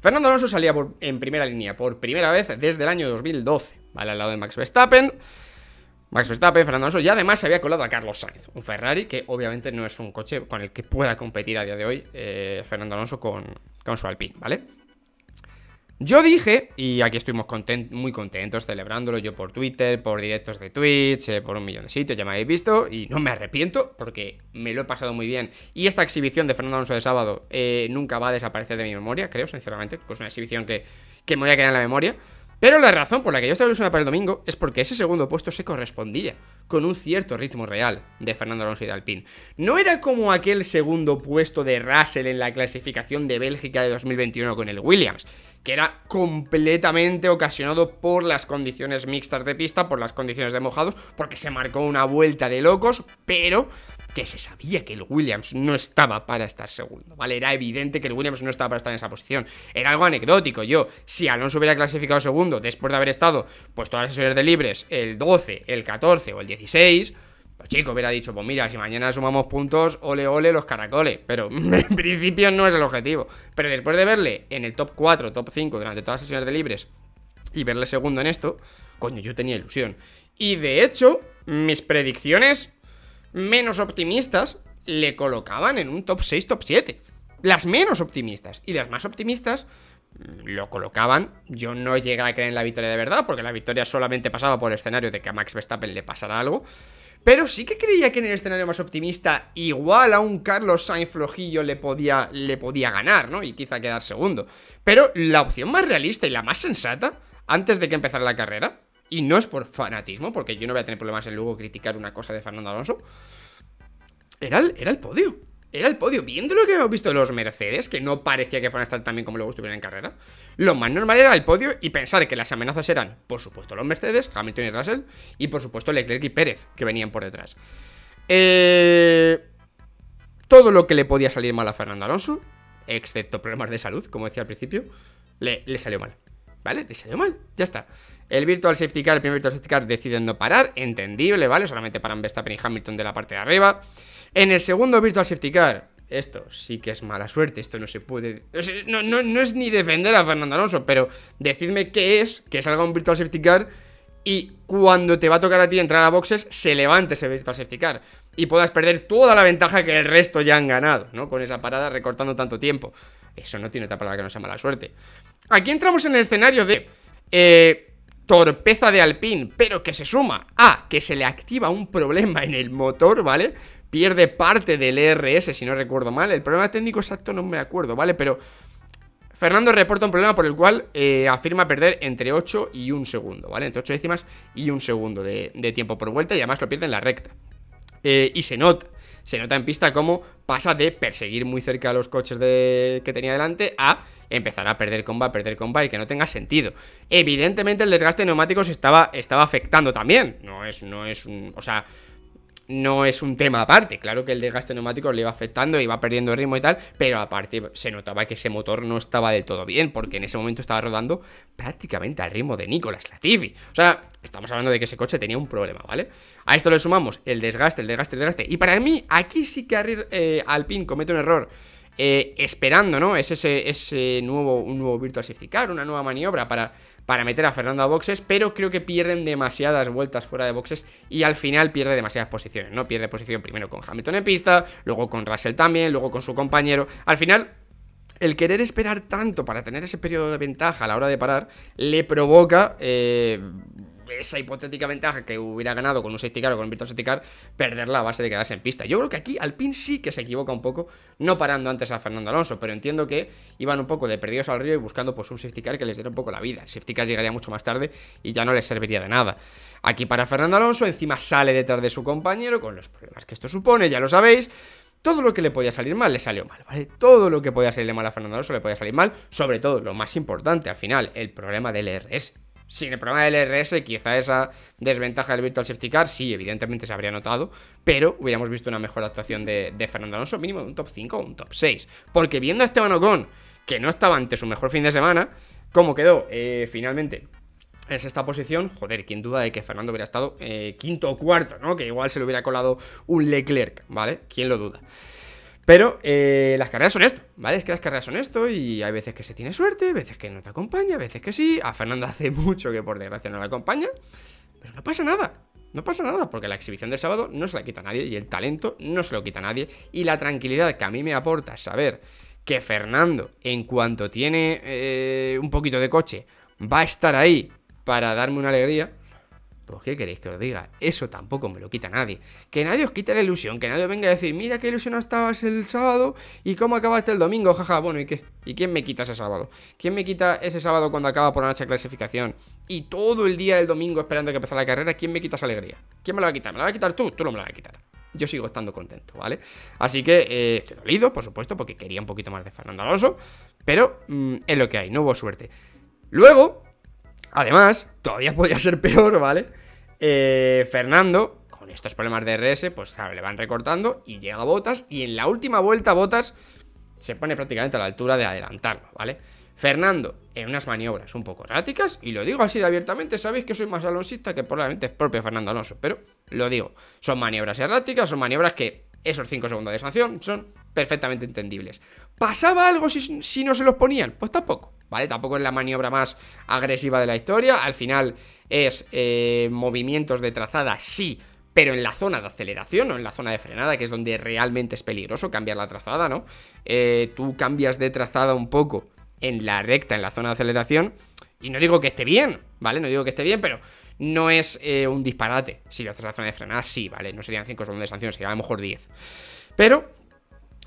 Speaker 1: Fernando Alonso salía en primera línea por primera vez desde el año 2012, ¿vale? Al lado de Max Verstappen. Max Verstappen, Fernando Alonso y además se había colado a Carlos Sainz, un Ferrari que obviamente no es un coche con el que pueda competir a día de hoy eh, Fernando Alonso con, su Alpine, ¿vale? Yo dije, y aquí estuvimos muy contentos celebrándolo yo por Twitter, por directos de Twitch, eh, por un millón de sitios, ya me habéis visto, y no me arrepiento porque me lo he pasado muy bien. Y esta exhibición de Fernando Alonso de sábado eh, nunca va a desaparecer de mi memoria, creo, sinceramente, porque es una exhibición que, que me voy a quedar en la memoria. Pero la razón por la que yo estaba ilusionado para el domingo es porque ese segundo puesto se correspondía con un cierto ritmo real de Fernando Alonso y de Alpine. No era como aquel segundo puesto de Russell en la clasificación de Bélgica de 2021 con el Williams, que era completamente ocasionado por las condiciones mixtas de pista, por las condiciones de mojados, porque se marcó una vuelta de locos, pero que se sabía que el Williams no estaba para estar segundo, ¿vale? Era evidente que el Williams no estaba para estar en esa posición. Era algo anecdótico. Yo, si Alonso hubiera clasificado segundo después de haber estado, pues todas las sesiones de libres, el 12, el 14 o el 16, pues chico, hubiera dicho, pues mira, si mañana sumamos puntos, ole, ole, los caracoles. Pero en principio no es el objetivo. Pero después de verle en el top 4, top 5 durante todas las sesiones de libres y verle segundo en esto, coño, yo tenía ilusión. Y de hecho, mis predicciones menos optimistas le colocaban en un top 6, top 7. Las menos optimistas y las más optimistas mm, lo colocaban. Yo no llegué a creer en la victoria de verdad, porque la victoria solamente pasaba por el escenario de que a Max Verstappen le pasara algo. Pero sí que creía que en el escenario más optimista, igual a un Carlos Sainz flojillo le podía, le podía ganar, ¿no? Y quizá quedar segundo. Pero la opción más realista y la más sensata, antes de que empezara la carrera, y no es por fanatismo, porque yo no voy a tener problemas en luego criticar una cosa de Fernando Alonso. Era el, podio. Era el podio. Viendo lo que hemos visto los Mercedes, que no parecía que fueran a estar tan bien como luego estuvieran en carrera, lo más normal era el podio y pensar que las amenazas eran, por supuesto, los Mercedes, Hamilton y Russell, y por supuesto Leclerc y Pérez, que venían por detrás. Eh, todo lo que le podía salir mal a Fernando Alonso, excepto problemas de salud, como decía al principio, le, le salió mal. ¿Vale? Le salió mal. Ya está. El Virtual Safety Car, el primer Virtual Safety Car deciden no parar, entendible, ¿vale? Solamente paran Verstappen y Hamilton de la parte de arriba. En el segundo Virtual Safety Car, esto sí que es mala suerte, esto no se puede... No, es ni defender a Fernando Alonso, pero decidme qué es que salga un Virtual Safety Car y cuando te va a tocar a ti entrar a boxes, se levante ese Virtual Safety Car y puedas perder toda la ventaja que el resto ya han ganado, ¿no? Con esa parada recortando tanto tiempo. Eso no tiene otra palabra que no sea mala suerte. Aquí entramos en el escenario de... Eh, torpeza de Alpine, pero que se suma a que se le activa un problema en el motor, ¿vale? Pierde parte del RS, si no recuerdo mal. El problema técnico exacto no me acuerdo, ¿vale? Pero Fernando reporta un problema por el cual eh, afirma perder entre 8 y 1 segundo, ¿vale? Entre 8 décimas y 1 segundo de, tiempo por vuelta y además lo pierde en la recta. Eh, y se nota se nota en pista cómo pasa de perseguir muy cerca a los coches de... que tenía delante a empezar a perder comba, perder comba y que no tenga sentido. Evidentemente el desgaste de neumáticos estaba, estaba afectando también, no es, no es un... o sea no es un tema aparte. Claro que el desgaste neumático le iba afectando, iba perdiendo el ritmo y tal, pero aparte se notaba que ese motor no estaba del todo bien, porque en ese momento estaba rodando prácticamente al ritmo de Nicolas Latifi. O sea, estamos hablando de que ese coche tenía un problema, ¿vale? A esto le sumamos el desgaste, el desgaste, el desgaste. Y para mí, aquí sí que eh, Alpine comete un error. Eh, esperando, ¿no? Es ese, nuevo, un nuevo Virtual una nueva maniobra para para meter a Fernando a boxes, pero creo que pierden demasiadas vueltas fuera de boxes y al final pierde demasiadas posiciones, ¿no? Pierde posición primero con Hamilton en pista, luego con Russell también, luego con su compañero. Al final, el querer esperar tanto para tener ese periodo de ventaja a la hora de parar le provoca eh, esa hipotética ventaja que hubiera ganado con un safety car o con un virtual safety car, Perder la base de quedarse en pista. Yo creo que aquí Alpine sí que se equivoca un poco, no parando antes a Fernando Alonso, pero entiendo que iban un poco de perdidos al río y buscando pues un safety car que les diera un poco la vida. El safety car llegaría mucho más tarde y ya no les serviría de nada. Aquí para Fernando Alonso, encima sale detrás de su compañero con los problemas que esto supone, ya lo sabéis. Todo lo que le podía salir mal le salió mal, ¿vale? Todo lo que podía salirle mal a Fernando Alonso le podía salir mal, sobre todo lo más importante al final, el problema del RS sin el problema del RS, quizá esa desventaja del Virtual Safety Car, sí, evidentemente se habría notado, pero hubiéramos visto una mejor actuación de, Fernando Alonso, mínimo de un top 5 o un top 6. Porque viendo a Esteban Ocon, que no estaba ante su mejor fin de semana, ¿cómo quedó? Eh, finalmente, en esta posición, joder, quién duda de que Fernando hubiera estado eh, quinto o cuarto, ¿no? Que igual se le hubiera colado un Leclerc, ¿vale? ¿Quién lo duda? Pero eh, las carreras son esto, ¿vale? Es que las carreras son esto y hay veces que se tiene suerte, veces que no te acompaña, veces que sí. A Fernando hace mucho que por desgracia no la acompaña, pero no pasa nada. No pasa nada, porque la exhibición del sábado no se la quita nadie y el talento no se lo quita nadie. Y la tranquilidad que a mí me aporta saber que Fernando, en cuanto tiene eh, un poquito de coche, va a estar ahí para darme una alegría, pues, ¿qué queréis que os diga? Eso tampoco me lo quita nadie. Que nadie os quite la ilusión, que nadie venga a decir, mira qué ilusión estabas el sábado y cómo acabaste el domingo, jaja. Bueno, ¿y qué? ¿Y quién me quita ese sábado? ¿Quién me quita ese sábado cuando acaba por la noche clasificación? Y todo el día del domingo esperando que empezara la carrera, ¿quién me quita esa alegría? ¿Quién me la va a quitar? ¿Me la va a quitar tú? Tú no me la vas a quitar yo sigo estando contento, ¿vale? Así que eh, estoy dolido, por supuesto, porque quería un poquito más de Fernando Alonso, pero mm, es lo que hay, no hubo suerte. Luego, Además, todavía podía ser peor, ¿vale? Eh, Fernando, con estos problemas de RS, pues le van recortando y llega Botas. Y en la última vuelta, Botas se pone prácticamente a la altura de adelantarlo, ¿vale? Fernando, en unas maniobras un poco erráticas, y lo digo así de abiertamente, sabéis que soy más alonsista que probablemente es propio Fernando Alonso, pero lo digo, son maniobras erráticas, son maniobras que esos 5 segundos de sanción son perfectamente entendibles. ¿Pasaba algo si, si no se los ponían? Pues tampoco. ¿vale? Tampoco es la maniobra más agresiva de la historia, al final es eh, movimientos de trazada, sí, pero en la zona de aceleración, O en la zona de frenada, que es donde realmente es peligroso cambiar la trazada, ¿no? Eh, tú cambias de trazada un poco en la recta, en la zona de aceleración, y no digo que esté bien, ¿vale? No digo que esté bien, pero no es eh, un disparate. Si lo haces en la zona de frenada, sí, ¿vale? No serían 5 segundos de sanción, sería a lo mejor 10. Pero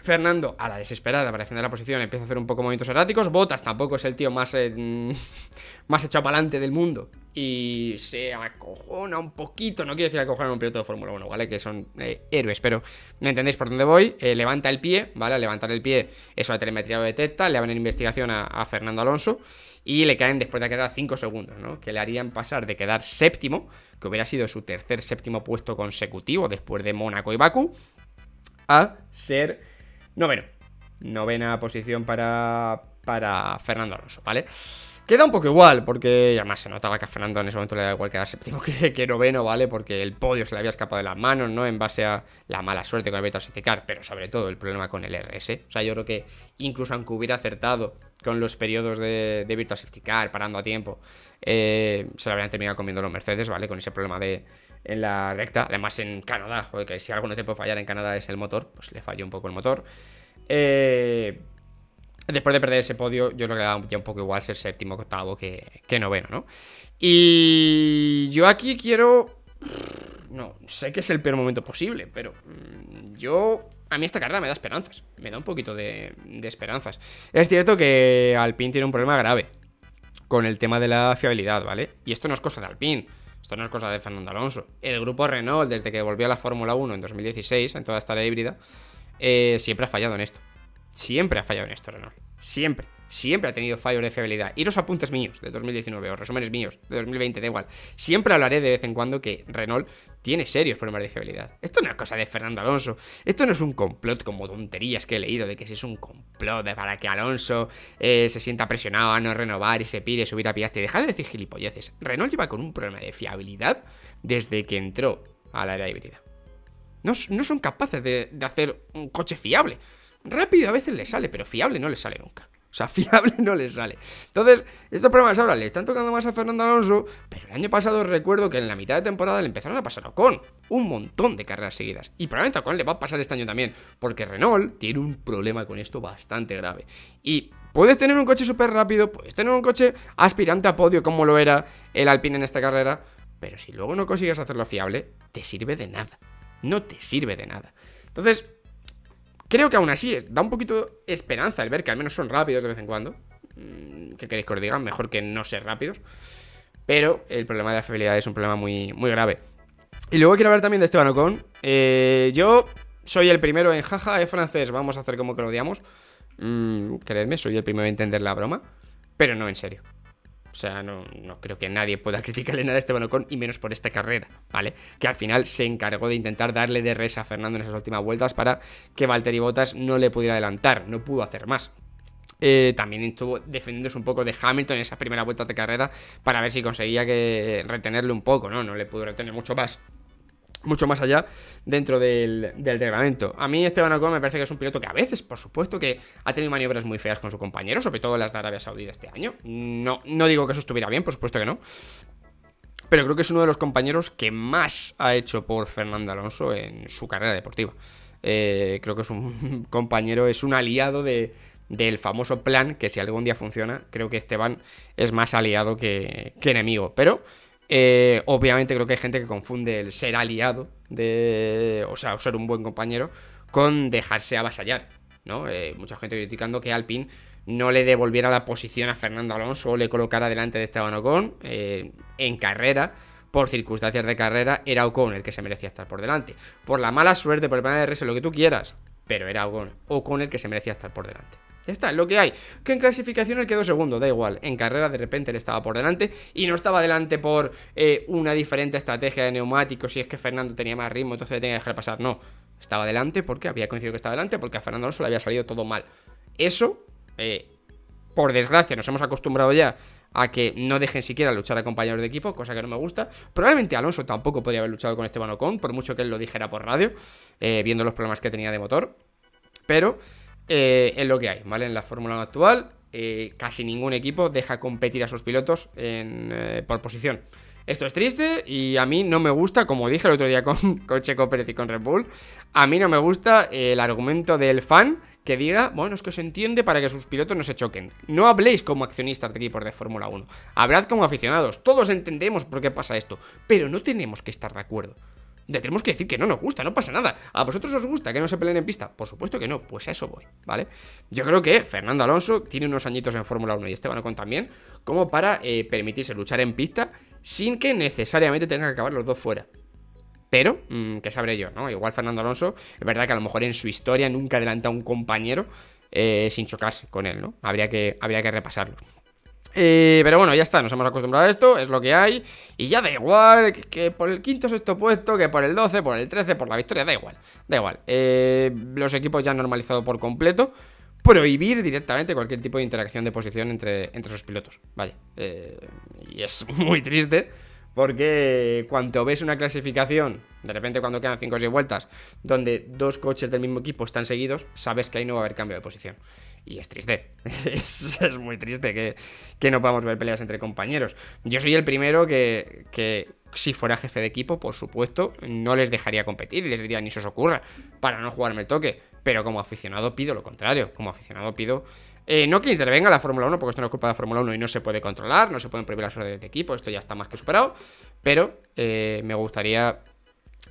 Speaker 1: Fernando, a la desesperada, para defender la posición, empieza a hacer un poco movimientos erráticos. Botas tampoco es el tío más, eh, mm, más hecho para del mundo. Y se acojona un poquito. No quiero decir acojonar un piloto de Fórmula 1, ¿vale? Que son eh, héroes, pero me entendéis por dónde voy. Eh, levanta el pie, ¿vale? levantar el pie, eso la telemetría lo detecta. Le van en investigación a, Fernando Alonso y le caen después de quedar 5 segundos, ¿no? Que le harían pasar de quedar séptimo, que hubiera sido su tercer séptimo puesto consecutivo después de Mónaco y Baku a ser Noveno. Novena posición para, para Fernando Alonso, ¿vale? Queda un poco igual, porque además se notaba que a Fernando en ese momento le da igual quedar séptimo que, que, noveno, ¿vale? Porque el podio se le había escapado de las manos, ¿no? En base a la mala suerte el el a secar, pero sobre todo el problema con el RS. O sea, yo creo que incluso aunque hubiera acertado con los periodos de, de Safety Car, parando a tiempo, eh, se lo habrían terminado comiendo los Mercedes, ¿vale? Con ese problema de, en la recta. Además en Canadá, porque si algo no te puede fallar en Canadá es el motor, pues le falló un poco el motor. Eh, después de perder ese podio, yo creo que da ya un poco igual ser séptimo, octavo que, noveno, ¿no? Y yo aquí quiero... No, sé que es el peor momento posible, pero mm, yo... A mí esta carrera me da esperanzas, me da un poquito de, de esperanzas. Es cierto que Alpine tiene un problema grave con el tema de la fiabilidad, ¿vale? Y esto no es cosa de Alpine. Esto no es cosa de Fernando Alonso. El grupo Renault, desde que volvió a la Fórmula 1 en 2016, en toda esta área híbrida, eh, siempre ha fallado en esto. Siempre ha fallado en esto Renault. Siempre siempre ha tenido fallos de fiabilidad. Y los apuntes míos de 2019 o resúmenes míos de 2020, da igual. Siempre hablaré de vez en cuando que Renault tiene serios problemas de fiabilidad. Esto no es cosa de Fernando Alonso. Esto no es un complot como tonterías que he leído de que si es un complot para que Alonso eh, se sienta presionado a no renovar y se pire subir a Piastri. Deja de decir gilipolleces. Renault lleva con un problema de fiabilidad desde que entró a la era híbrida. No, son capaces de hacer un coche fiable. Rápido a veces le sale, pero fiable no le sale nunca. O sea, fiable no le sale. Entonces, estos problemas ahora le están tocando más a Fernando Alonso, pero el año pasado recuerdo que en la mitad de temporada le empezaron a pasar a Ocon un montón de carreras seguidas. Y probablemente a Ocon le va a pasar este año también, porque Renault tiene un problema con esto bastante grave. Y puedes tener un coche súper rápido, puedes tener un coche aspirante a podio como lo era el Alpine en esta carrera, pero si luego no consigues hacerlo fiable, te sirve de nada. No te sirve de nada. Entonces, Creo que aún así eh, da un poquito esperanza el ver que al menos son rápidos de vez en cuando. Mm, ¿Qué queréis que os diga? Mejor que no ser rápidos. Pero el problema de la fiabilidad es un problema muy, muy grave. Y luego quiero hablar también de Esteban Ocon. Eh, yo soy el primero en jaja, es francés, vamos a hacer como que lo odiamos. Mm, creedme, soy el primero en entender la broma. Pero no en serio. O sea, no, creo que nadie pueda criticarle nada a Esteban Ocon, y menos por esta carrera, ¿vale? Que al final se encargó de intentar darle de res a Fernando en esas últimas vueltas para que Valtteri Bottas no le pudiera adelantar, no pudo hacer más. Eh, también estuvo defendiéndose un poco de Hamilton en esas primeras vueltas de carrera para ver si conseguía que retenerle un poco, ¿no? No le pudo retener mucho más mucho más allá dentro del, reglamento. A mí Esteban Ocon me parece que es un piloto que a veces, por supuesto, que ha tenido maniobras muy feas con su compañero, sobre todo las de Arabia Saudí este año. No, no digo que eso estuviera bien, por supuesto que no. Pero creo que es uno de los compañeros que más ha hecho por Fernando Alonso en su carrera deportiva. Eh, creo que es un compañero, es un aliado del famoso plan que si algún día funciona, creo que Esteban es más aliado que enemigo. Pero eh, obviamente creo que hay gente que confunde el ser aliado de. O sea, ser un buen compañero. con dejarse avasallar. ¿no? Eh, mucha gente criticando que Alpine no le devolviera la posición a Fernando Alonso o le colocara delante de Esteban Ocon eh, en carrera. Por circunstancias de carrera, era Ocon el que se merecía estar por delante. Por la mala suerte, por el plan de lo que tú quieras, pero era Ocon, Ocon el que se merecía estar por delante. Ya está, lo que hay. Que en clasificación él quedó segundo, da igual. En carrera de repente él estaba por delante y no estaba delante por eh, una diferente estrategia de neumáticos. Si es que Fernando tenía más ritmo, entonces le tenía que dejar pasar. No, estaba delante porque había coincidido que estaba delante, porque a Fernando Alonso le había salido todo mal. Eso, eh, por desgracia, nos hemos acostumbrado ya a que no dejen siquiera luchar a compañeros de equipo, cosa que no me gusta. Probablemente Alonso tampoco podría haber luchado con Esteban Ocon, por mucho que él lo dijera por radio, eh, viendo los problemas que tenía de motor. Pero en eh, lo que hay, ¿vale? En la Fórmula 1 actual, eh, casi ningún equipo deja competir a sus pilotos eh, por posición. Esto es triste y a mí no me gusta, como dije el otro día con, Checo Pérez y con Red Bull, a mí no me gusta el argumento del fan que diga, bueno, es que se entiende para que sus pilotos no se choquen. No habléis como accionistas de equipos de Fórmula 1, hablad como aficionados, todos entendemos por qué pasa esto, pero no tenemos que estar de acuerdo le tenemos que decir que no nos gusta, no pasa nada. ¿A vosotros os gusta que no se peleen en pista? Por supuesto que no, pues a eso voy, ¿vale? Yo creo que Fernando Alonso tiene unos añitos en Fórmula 1 y Esteban Ocon también, como para eh, permitirse luchar en pista sin que necesariamente tengan que acabar los dos fuera. Pero, ¿qué mm, que sabré yo, ¿no? Igual Fernando Alonso, es verdad que a lo mejor en su historia nunca adelanta a un compañero eh, sin chocarse con él, ¿no? Habría que, habría que repasarlo. Eh, pero bueno, ya está, nos hemos acostumbrado a esto, es lo que hay Y ya da igual, que, por el quinto sexto puesto, que por el 12, por el 13, por la victoria, da igual Da igual, eh, los equipos ya han normalizado por completo Prohibir directamente cualquier tipo de interacción de posición entre, entre sus pilotos vale eh, y es muy triste porque cuando ves una clasificación, de repente cuando quedan 5 o 6 vueltas, donde dos coches del mismo equipo están seguidos, sabes que ahí no va a haber cambio de posición y es triste, es, muy triste que, no podamos ver peleas entre compañeros. Yo soy el primero que, que si fuera jefe de equipo, por supuesto, no les dejaría competir y les diría ni se os ocurra para no jugarme el toque. Pero como aficionado pido lo contrario. Como aficionado pido eh, no que intervenga la Fórmula 1, porque esto no es culpa de la Fórmula 1 y no se puede controlar, no se pueden prohibir las horas de equipo, esto ya está más que superado. Pero eh, me gustaría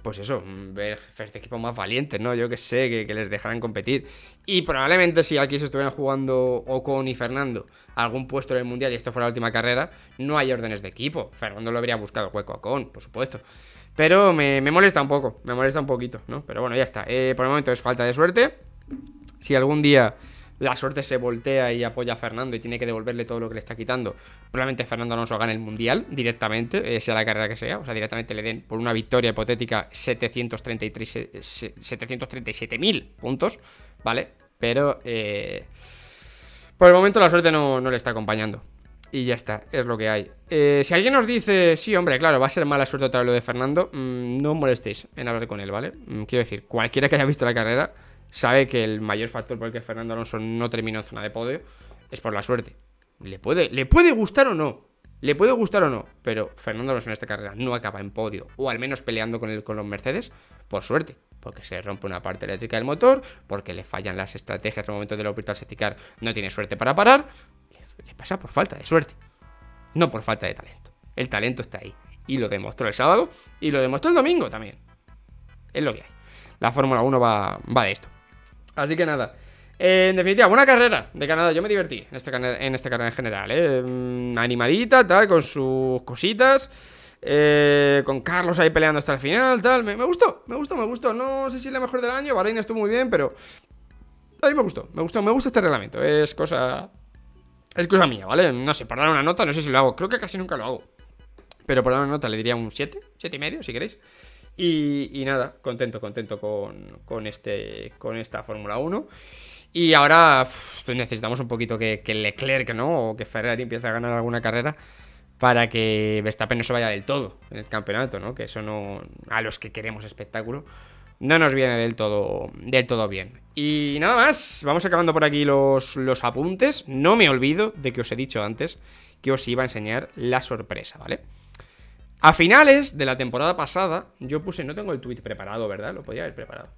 Speaker 1: pues eso, mm, ver jefes de equipo más valientes, ¿no? Yo que sé, que, les dejaran competir. Y probablemente si aquí se estuvieran jugando Ocon y Fernando algún puesto en el Mundial y esto fuera la última carrera, no hay órdenes de equipo. Fernando lo habría buscado hueco a Ocon, por supuesto. Pero me, me, molesta un poco, me molesta un poquito, ¿no? Pero bueno, ya está. Eh, por el momento es falta de suerte. Si algún día la suerte se voltea y apoya a Fernando y tiene que devolverle todo lo que le está quitando. Probablemente Fernando Alonso gane el mundial directamente, eh, sea la carrera que sea, o sea, directamente le den por una victoria hipotética 737.000 eh, puntos, ¿vale? Pero eh, por el momento la suerte no, le está acompañando. Y ya está, es lo que hay. si alguien nos dice, sí, hombre, claro, va a ser mala suerte otra vez lo de Fernando, mm, no os molestéis en hablar con él, ¿vale? Mm, quiero decir, cualquiera que haya visto la carrera sabe que el mayor factor por el que Fernando Alonso no terminó en zona de podio es por la suerte. Le puede, le puede gustar o no, le puede gustar o no, pero Fernando Alonso en esta carrera no acaba en podio, o al menos peleando con, con los Mercedes, por suerte, porque se rompe una parte eléctrica del motor, porque le fallan las estrategias al momento de la orbital no tiene suerte para parar, le, pasa por falta de suerte, no por falta de talento. El talento está ahí, y lo demostró el sábado, y lo demostró el domingo también. Es lo que hay. La Fórmula 1 va, va de esto. Así que nada. Eh, en definitiva, buena carrera de Canadá. Yo me divertí en este esta, en carrera en general. Eh. Mm, animadita, tal, con sus cositas. Eh, con Carlos ahí peleando hasta el final, tal. Me, gustó, me gustó, me gustó. No sé si es la mejor del año. Bahrein estuvo muy bien, pero. A mí me gustó, me gustó, me gusta este reglamento. Es cosa. Es cosa mía, ¿vale? No sé, por dar una nota, no sé si lo hago. Creo que casi nunca lo hago. Pero por dar una nota le diría un 7, 7 y medio, si queréis. Y, nada, contento, contento con, este, con esta Fórmula 1. Y ahora pues necesitamos un poquito que, que, Leclerc, ¿no? O que Ferrari empiece a ganar alguna carrera para que Verstappen no se vaya del todo en el campeonato, ¿no? Que eso no. A los que queremos espectáculo. No nos viene del todo, del todo bien. Y nada más, vamos acabando por aquí los, los apuntes. No me olvido de que os he dicho antes que os iba a enseñar la sorpresa, ¿vale? A finales de la temporada pasada, yo puse, no tengo el tweet preparado, ¿verdad? Lo podía haber preparado.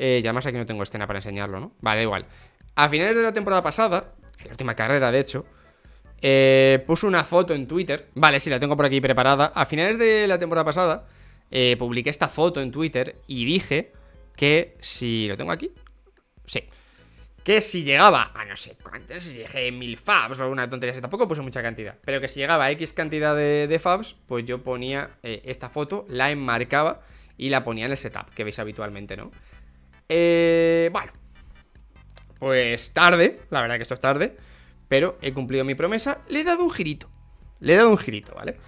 Speaker 1: Eh, más más aquí no tengo escena para enseñarlo, ¿no? Vale, igual. A finales de la temporada pasada, en la última carrera, de hecho, eh, puse una foto en Twitter. Vale, sí, la tengo por aquí preparada. A finales de la temporada pasada, eh, publiqué esta foto en Twitter y dije que si lo tengo aquí. Sí que si llegaba a no sé cuántos, si dije mil fabs o alguna tontería así, tampoco puse mucha cantidad, pero que si llegaba a X cantidad de, de fabs, pues yo ponía eh, esta foto, la enmarcaba y la ponía en el setup que veis habitualmente, ¿no? Eh, bueno, pues tarde, la verdad que esto es tarde, pero he cumplido mi promesa, le he dado un girito, le he dado un girito, ¿vale?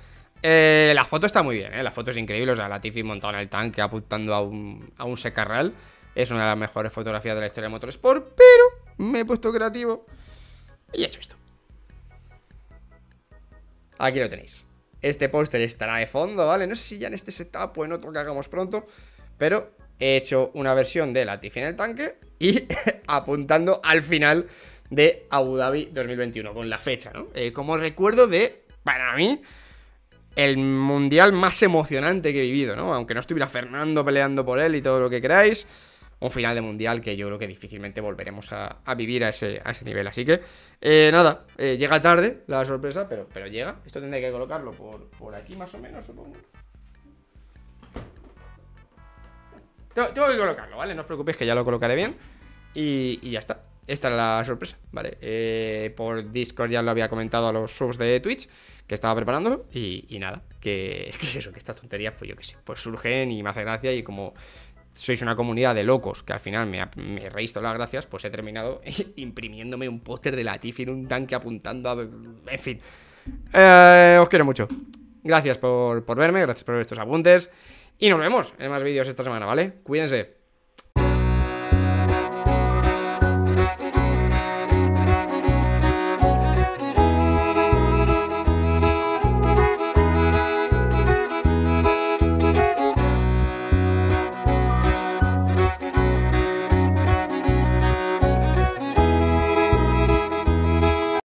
Speaker 1: Eh, la foto está muy bien, ¿eh? la foto es increíble, o sea, la Tiffy montada en el tanque apuntando a un, a un secarral. Es una de las mejores fotografías de la historia de Motorsport, pero me he puesto creativo y he hecho esto. Aquí lo tenéis. Este póster estará de fondo, ¿vale? No sé si ya en este setup o en otro que hagamos pronto, pero he hecho una versión de la Latifi en el tanque y apuntando al final de Abu Dhabi 2021, con la fecha, ¿no? Eh, como recuerdo de, para mí, el mundial más emocionante que he vivido, ¿no? Aunque no estuviera Fernando peleando por él y todo lo que queráis un final de mundial que yo creo que difícilmente volveremos a, vivir a ese, nivel. Así que, eh, nada, eh, llega tarde la sorpresa, pero, pero llega. Esto tendré que colocarlo por, por aquí más o menos, supongo. Tengo, que colocarlo, ¿vale? No os preocupéis que ya lo colocaré bien. Y, ya está. Esta es la sorpresa, ¿vale? Eh, por Discord ya lo había comentado a los subs de Twitch que estaba preparándolo y, nada, que, eso, que estas tonterías, pues yo qué sé, pues surgen y me hace gracia y como sois una comunidad de locos que al final me, he reís las gracias, pues he terminado imprimiéndome un póster de Latif en un tanque apuntando a... En fin. Eh, os quiero mucho. Gracias por, por verme, gracias por ver estos apuntes. Y nos vemos en más vídeos esta semana, ¿vale? Cuídense.